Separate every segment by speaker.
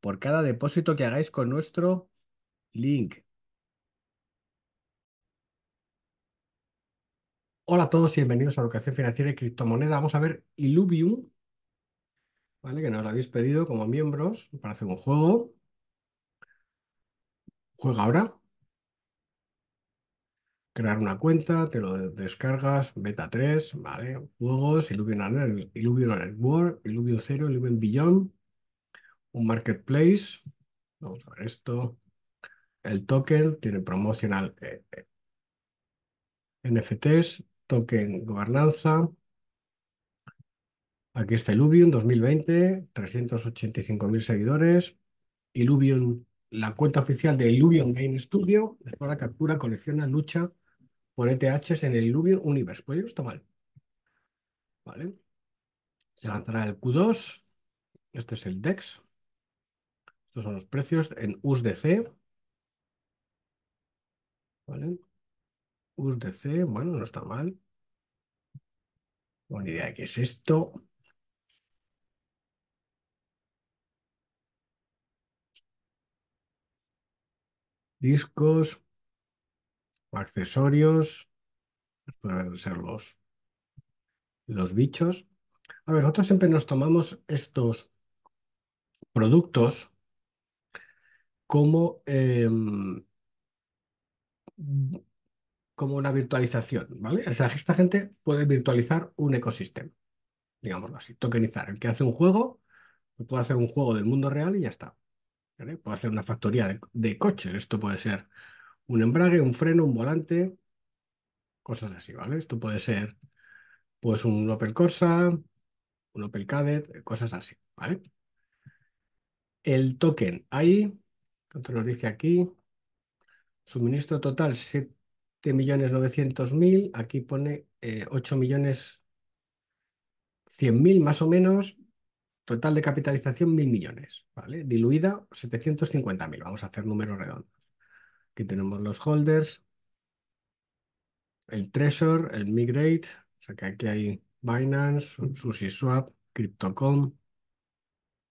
Speaker 1: por cada depósito que hagáis con nuestro link. Hola a todos y bienvenidos a Educación Financiera y Criptomoneda. Vamos a ver Illuvium, ¿vale? que nos lo habéis pedido como miembros para hacer un juego. Juega ahora. Crear una cuenta, te lo descargas, beta 3, ¿vale? Juegos, Illuvium Network, Alert World, Illuvium 0, Illuvium Beyond, un marketplace, vamos a ver esto, el token tiene promocional eh, eh, NFTs, token gobernanza, aquí está Illuvium 2020, 385.000 seguidores, Illuvium, la cuenta oficial de Illuvium Game Studio, para captura, colecciona, lucha por ETHs en el Illuvium Universe, pues está mal, vale, se lanzará el Q2, este es el DEX, estos son los precios en USDC. ¿Vale? USDC, bueno, no está mal. Buena idea de qué es esto. Discos, accesorios, pues pueden ser los bichos. A ver, nosotros siempre nos tomamos estos productos como, em, como una virtualización, ¿vale? O sea, esta gente puede virtualizar un ecosistema, digámoslo así, tokenizar. El que hace un juego, pues puede hacer un juego del mundo real y ya está. Puede hacer una factoría de, coches, esto puede ser un embrague, un freno, un volante, cosas así, ¿vale? Esto puede ser pues un Opel Corsa, un Opel Cadet, cosas así, ¿vale? El token ahí nos dice aquí? Suministro total 7.900.000. Aquí pone 8.100.000 eh, más o menos. Total de capitalización 1.000 millones. ¿vale? Diluida 750.000. Vamos a hacer números redondos. Aquí tenemos los holders, el Treasure, el Migrate. O sea que aquí hay Binance, mm. SushiSwap, CryptoCom,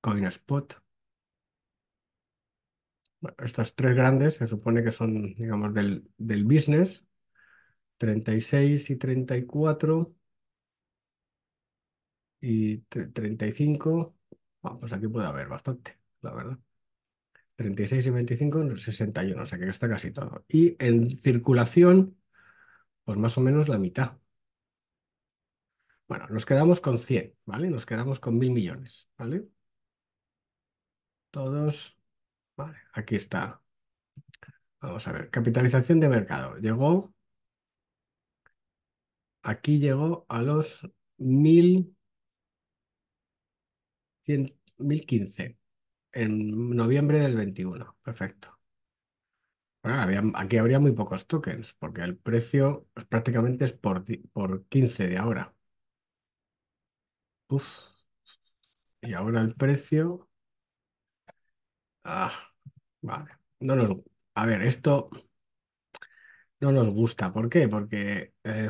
Speaker 1: CoinSpot. Bueno, estas tres grandes se supone que son, digamos, del, business, 36 y 34 y 35. Bueno, ah, pues aquí puede haber bastante, la verdad. 36 y 25, 61, o sea que está casi todo. Y en circulación, pues más o menos la mitad. Bueno, nos quedamos con 100, ¿vale? Nos quedamos con mil millones, ¿vale? Todos Vale, aquí está. Vamos a ver, capitalización de mercado. Llegó, aquí llegó a los 1015 en noviembre del 21. Perfecto. aquí habría muy pocos tokens porque el precio pues, prácticamente es por, por 15 de ahora. Uf. Y ahora el precio Ah, vale. No nos, a ver, esto no nos gusta. ¿Por qué? Porque eh,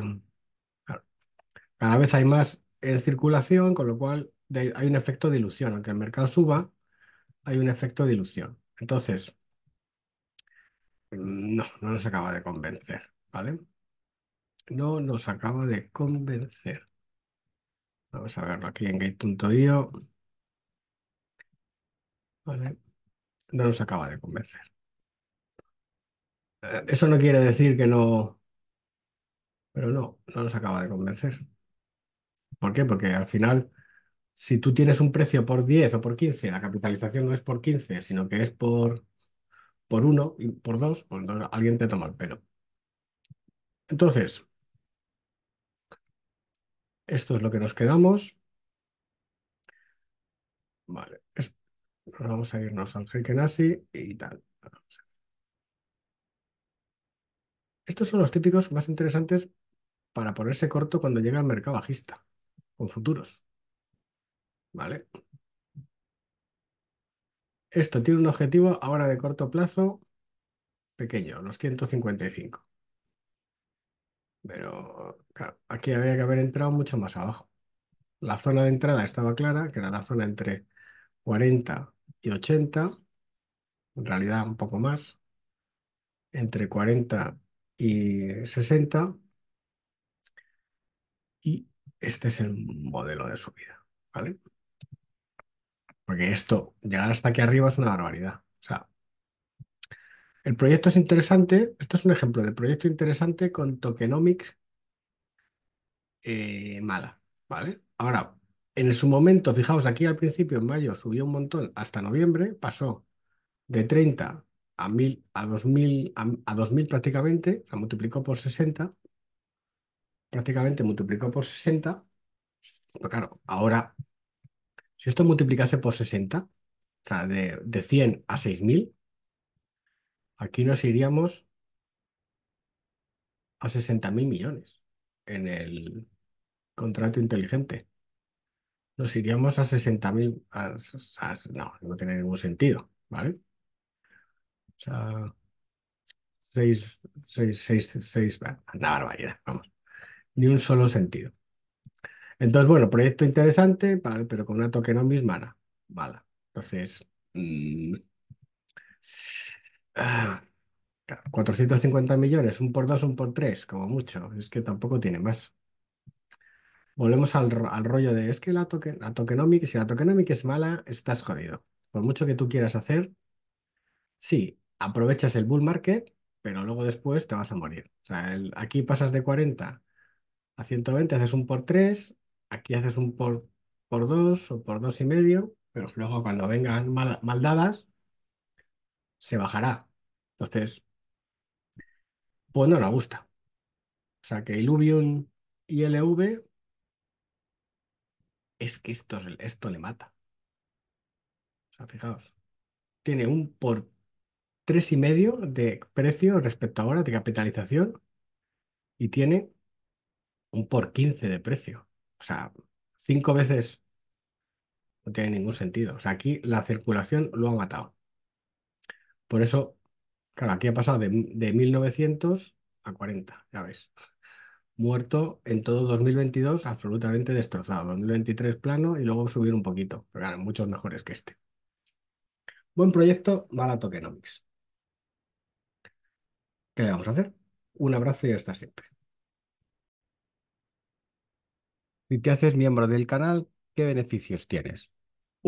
Speaker 1: cada vez hay más en circulación, con lo cual hay un efecto de ilusión. Aunque el mercado suba, hay un efecto de ilusión. Entonces, mm, no, no nos acaba de convencer, ¿vale? No nos acaba de convencer. Vamos a verlo aquí en gate.io. Vale no nos acaba de convencer. Eh, Eso no quiere decir que no, pero no, no nos acaba de convencer. ¿Por qué? Porque al final, si tú tienes un precio por 10 o por 15, la capitalización no es por 15, sino que es por, por 1 y por 2, pues alguien te toma el pelo. Entonces, esto es lo que nos quedamos. Vale. Pues vamos a irnos al Heikenasi y tal. Estos son los típicos más interesantes para ponerse corto cuando llega el mercado bajista, con futuros. ¿Vale? Esto tiene un objetivo ahora de corto plazo pequeño, los 155. Pero claro, aquí había que haber entrado mucho más abajo. La zona de entrada estaba clara, que era la zona entre 40 y 80, en realidad un poco más, entre 40 y 60, y este es el modelo de subida, ¿vale? Porque esto, llegar hasta aquí arriba es una barbaridad. O sea, el proyecto es interesante, esto es un ejemplo de proyecto interesante con tokenomics eh, mala, ¿vale? Ahora, en su momento, fijaos, aquí al principio, en mayo, subió un montón hasta noviembre, pasó de 30 a 1000, a 2000, a, 2000 prácticamente, o sea, multiplicó por 60, prácticamente multiplicó por 60, pero pues claro, ahora, si esto multiplicase por 60, o sea, de 100 a 6000, aquí nos iríamos a 60.000 millones en el contrato inteligente. Nos iríamos a 60.000. No, no tiene ningún sentido, ¿vale? O sea, 6, 6, 6, 6, una barbaridad, vamos. Ni un solo sentido. Entonces, bueno, proyecto interesante, pero con una tokenomics mala. Vale. Entonces, 450 mm, ah, millones, un por dos, un por tres, como mucho. Es que tampoco tiene más volvemos al, rollo de es que la, token la tokenomic, si la tokenomic es mala, estás jodido. Por mucho que tú quieras hacer, sí, aprovechas el bull market, pero luego después te vas a morir. O sea, aquí pasas de 40 a 120, haces un por 3, aquí haces un por, por 2 o por dos y medio, pero luego cuando vengan mal, maldadas, se bajará. Entonces, pues no nos gusta. O sea, que Illuvium ILV es que esto, le mata. O sea, fijaos, tiene un por tres y medio de precio respecto ahora de capitalización y tiene un por 15 de precio. O sea, cinco veces no tiene ningún sentido. O sea, aquí la circulación lo ha matado. Por eso, claro, aquí ha pasado de, de 1900 a 40, ya veis muerto en todo 2022 absolutamente destrozado. 2023 plano y luego subir un poquito. Pero claro, muchos mejores que este. Buen proyecto, mala tokenomics. ¿Qué le vamos a hacer? Un abrazo y hasta siempre. Si te haces miembro del canal, ¿qué beneficios tienes?